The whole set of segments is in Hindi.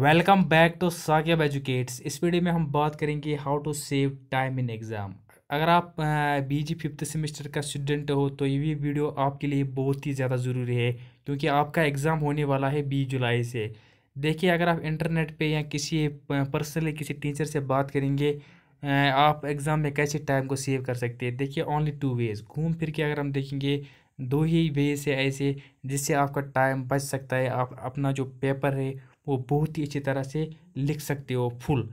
welcome back to Saqib educates इस वीडियो में हम बात करेंगे how to save time in exam अगर आप बीजी फिफ्थ सेमेस्टर का स्टूडेंट हो तो ये वीडियो आपके लिए बहुत ही ज़्यादा ज़रूरी है क्योंकि आपका एग्ज़ाम होने वाला है बीस जुलाई से देखिए अगर आप इंटरनेट पे या किसी पर्सनली किसी टीचर से बात करेंगे आप एग्ज़ाम में कैसे टाइम को सेव कर सकते हैं देखिए ओनली टू वेज़ घूम फिर के अगर हम देखेंगे दो ही वेज है ऐसे जिससे आपका टाइम बच सकता है आप अपना जो पेपर है वो बहुत ही अच्छी तरह से लिख सकते हो फुल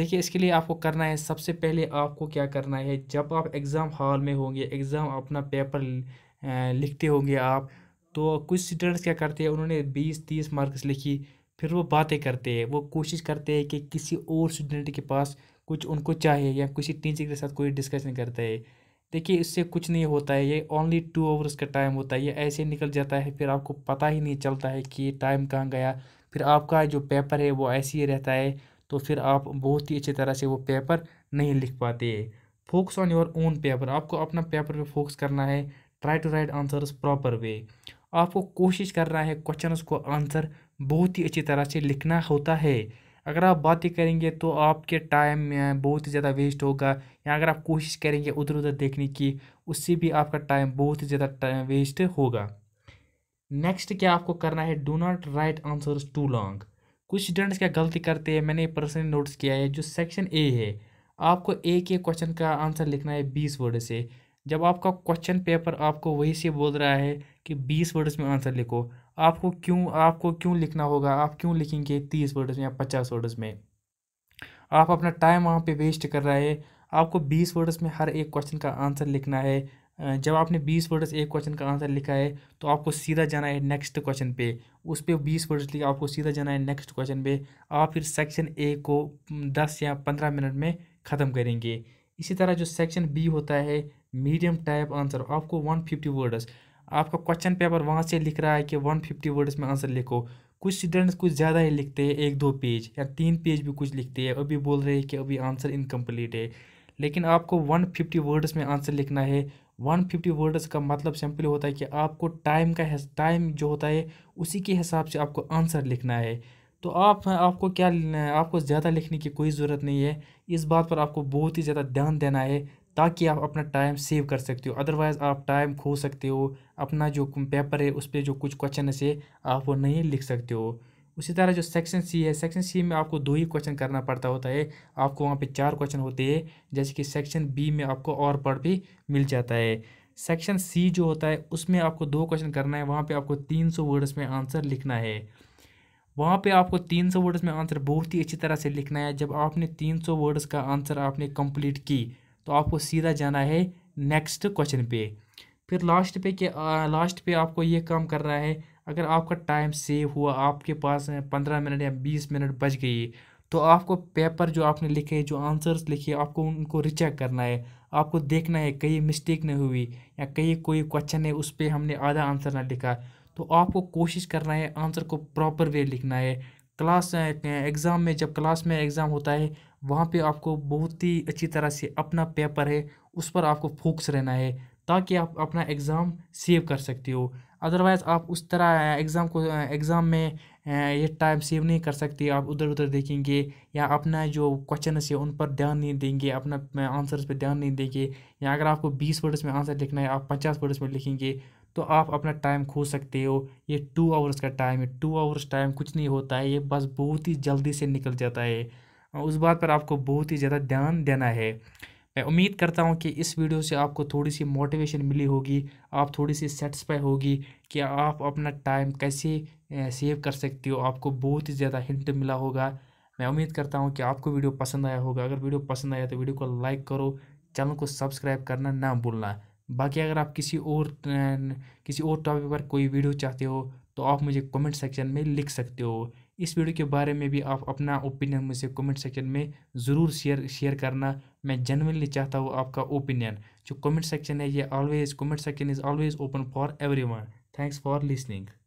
देखिए इसके लिए आपको करना है सबसे पहले आपको क्या करना है जब आप एग्ज़ाम हॉल में होंगे एग्ज़ाम अपना पेपर लिखते होंगे आप तो कुछ स्टूडेंट्स क्या करते हैं उन्होंने बीस तीस मार्क्स लिखी फिर वो बातें करते हैं वो कोशिश करते हैं कि किसी और स्टूडेंट के पास कुछ उनको चाहिए या किसी टीचर के साथ कोई डिस्कशन करता है देखिए इससे कुछ नहीं होता है ये ओनली टू आवर्स का टाइम होता है ये ऐसे निकल जाता है फिर आपको पता ही नहीं चलता है कि ये टाइम कहाँ गया फिर आपका जो पेपर है वो ऐसे ही रहता है तो फिर आप बहुत ही अच्छी तरह से वो पेपर नहीं लिख पाते focus on your own paper आपको अपना पेपर पे फोकस करना है try to write answers proper way आपको कोशिश करना है क्वेश्चंस को आंसर बहुत ही अच्छी तरह से लिखना होता है अगर आप बातें करेंगे तो आपके टाइम में बहुत ही ज़्यादा वेस्ट होगा या अगर आप कोशिश करेंगे उधर उधर देखने की उससे भी आपका टाइम बहुत ही ज़्यादा टाइम वेस्ट होगा नेक्स्ट क्या आपको करना है do not write answers too long कुछ स्टूडेंट्स क्या गलती करते हैं मैंने पर्सनली नोट्स किया है जो सेक्शन ए है आपको ए के क्वेश्चन का आंसर लिखना है बीस वर्ड से जब आपका क्वेश्चन पेपर आपको वही से बोल रहा है कि बीस वर्ड्स में आंसर लिखो आपको क्यों आपको क्यों लिखना होगा आप क्यों लिखेंगे तीस वर्ड्स में या पचास वर्ड्स में आप अपना टाइम वहाँ पे वेस्ट कर रहा है आपको बीस वर्ड्स में हर एक क्वेश्चन का आंसर लिखना है जब आपने बीस वर्ड्स एक क्वेश्चन का आंसर लिखा है तो आपको सीधा जाना है नेक्स्ट क्वेश्चन पे उस पर बीस वर्ड्स लिखा आपको सीधा जाना है नेक्स्ट क्वेश्चन पे आप फिर सेक्शन ए को दस या पंद्रह मिनट में ख़त्म करेंगे इसी तरह जो सेक्शन बी होता है मीडियम टाइप आंसर आपको वन फिफ्टी वर्ड्स आपका क्वेश्चन पेपर वहाँ से लिख रहा है कि वन फिफ्टी वर्ड्स में आंसर लिखो कुछ स्टूडेंट्स कुछ ज़्यादा ही लिखते हैं एक दो पेज या तीन पेज भी कुछ लिखते हैं अभी बोल रहे हैं कि अभी आंसर इनकम्प्लीट है लेकिन आपको वन फिफ्टी वर्ड्स में आंसर लिखना है वन फिफ्टी वर्ड्स का मतलब सिंपली होता है कि आपको टाइम का टाइम जो होता है उसी के हिसाब से आपको आंसर लिखना है तो आप आपको क्या आपको ज़्यादा लिखने की कोई ज़रूरत नहीं है इस बात पर आपको बहुत ही ज़्यादा ध्यान देना है ताकि आप अपना टाइम सेव कर सकते हो अदरवाइज़ आप टाइम खो सकते हो अपना जो पेपर है उस पर जो कुछ क्वेश्चन है आप वो नहीं लिख सकते हो उसी तरह जो सेक्शन सी है सेक्शन सी में आपको दो ही क्वेश्चन करना पड़ता होता है आपको वहाँ पे चार क्वेश्चन होते हैं जैसे कि सेक्शन बी में आपको और पढ़ भी मिल जाता है सेक्शन सी जो होता है उसमें आपको दो क्वेश्चन करना है वहाँ पे आपको तीन सौ वर्ड्स में आंसर लिखना है वहाँ पे आपको तीन सौ वर्ड्स में आंसर बहुत ही अच्छी तरह से लिखना है जब आपने तीन सौ वर्ड्स का आंसर आपने कंप्लीट की तो आपको सीधा जाना है नेक्स्ट क्वेश्चन पे फिर लास्ट पे के लास्ट पे आपको ये काम करना है अगर आपका टाइम सेव हुआ आपके पास पंद्रह मिनट या बीस मिनट बच गई तो आपको पेपर जो आपने लिखे जो आंसर्स लिखे आपको उनको रिचेक करना है आपको देखना है कहीं मिस्टेक नहीं हुई या कहीं कोई क्वेश्चन है उस पर हमने आधा आंसर ना लिखा तो आपको कोशिश करना है आंसर को प्रॉपर वे लिखना है क्लास एग्ज़ाम में जब क्लास में एग्ज़ाम होता है वहाँ पे आपको बहुत ही अच्छी तरह से अपना पेपर है उस पर आपको फोकस रहना है ताकि आप अपना एग्ज़ाम सेव कर सकते हो अदरवाइज़ आप उस तरह एग्ज़ाम को एग्ज़ाम में ये टाइम सेव नहीं कर सकते आप उधर उधर देखेंगे या अपना जो क्वेश्चन है उन पर ध्यान नहीं देंगे अपना आंसर्स पे ध्यान नहीं देंगे या अगर आपको बीस वर्ड्स में आंसर लिखना है आप पचास वर्ड्स में लिखेंगे तो आप अपना टाइम खो सकते हो ये टू आवर्स का टाइम है टू आवर्स टाइम कुछ नहीं होता है ये बस बहुत ही जल्दी से निकल जाता है उस बात पर आपको बहुत ही ज़्यादा ध्यान देना है मैं उम्मीद करता हूँ कि इस वीडियो से आपको थोड़ी सी मोटिवेशन मिली होगी आप थोड़ी सी सेटिस्फाई होगी कि आप अपना टाइम कैसे सेव कर सकते हो आपको बहुत ही ज़्यादा हिंट मिला होगा मैं उम्मीद करता हूँ कि आपको वीडियो पसंद आया होगा अगर वीडियो पसंद आया तो वीडियो को लाइक करो चैनल को सब्सक्राइब करना ना भूलना बाकी अगर आप किसी और किसी और टॉपिक पर कोई वीडियो चाहते हो तो आप मुझे कमेंट सेक्शन में लिख सकते हो इस वीडियो के बारे में भी आप अपना ओपिनियन मुझे कमेंट सेक्शन में ज़रूर शेयर शेयर करना मैं जनरली चाहता हूँ आपका ओपिनियन जो कमेंट सेक्शन है ये always comment section is always open for everyone thanks for listening